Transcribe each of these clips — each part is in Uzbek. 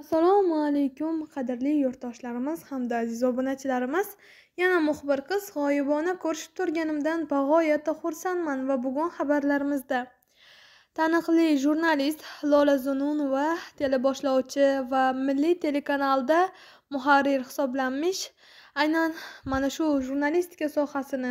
assalomu alaykum qadrli yurtdoshlarimiz hamda aziz obunachilarimiz yana muxbir qiz g'oyibona ko'rishib turganimdan bag'oyatda xursandman va bugun xabarlarimizda taniqli jurnalist lola zununova teleboshlovchi va milliy telekanalda muharrir hisoblanmish aynan mana shu jurnalistika sohasini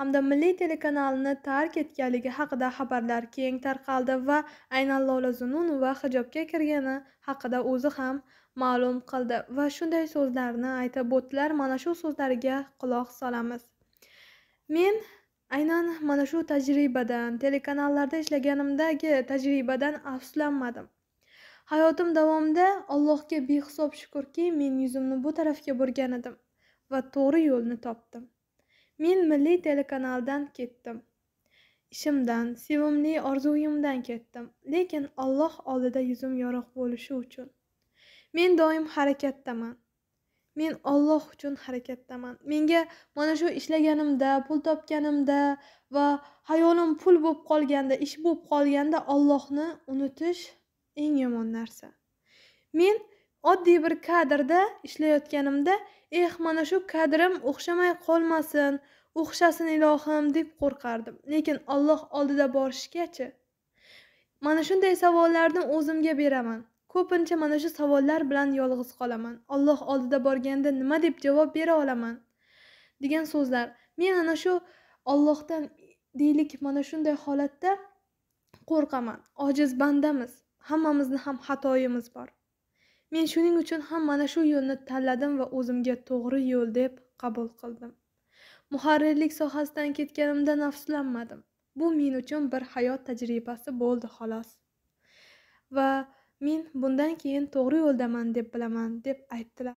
hamda milliy telekanalni tark etganligi haqida xabarlar keng tarqaldi va aynan lola zununova hijobga kirgani haqida o'zi ham ma'lum qildi va shunday so'zlarni aytib o'tdilar mana shu so'zlariga quloq solamiz men aynan mana shu tajribadan telekanallarda ishlaganimdagi tajribadan afsuslanmadim hayotim davomida allohga behisob shukurki men yuzimni bu tarafga burgan edim va to'g'ri yo'lni topdim men milliy telekanaldan ketdim ishimdan sevimli orzuyimdan ketdim lekin olloh oldida yuzim yorug' bo'lishi uchun men doim harakatdaman men olloh uchun harakatdaman menga mana shu ishlaganimda pul topganimda va hayolim pul bo'lib qolganda ish bo'lib qolganda ollohni unutish eng yomon narsa men oddiy bir kadrda ishlayotganimda eh mana shu kadrim o'xshamay qolmasin o'xshasin ilohim deb qo'rqardim lekin olloh oldida borishgachi mana shunday savollarni o'zimga beraman ko'pincha mana shu savollar bilan yolg'iz qolaman olloh oldida borganda nima deb javob bera olaman degan so'zlar men ana shu ollohdan deylik mana shunday holatda qo'rqaman ojiz bandamiz hammamizni ham xatoyimiz bor men shuning uchun ham mana shu yo'lni tanladim va o'zimga to'g'ri yo'l deb qabul qildim muharrirlik sohasidan ketganimda nafslanmadim bu men uchun bir hayot tajribasi bo'ldi xolos va men bundan keyin to'g'ri yo'ldaman deb bilaman deb aytdilar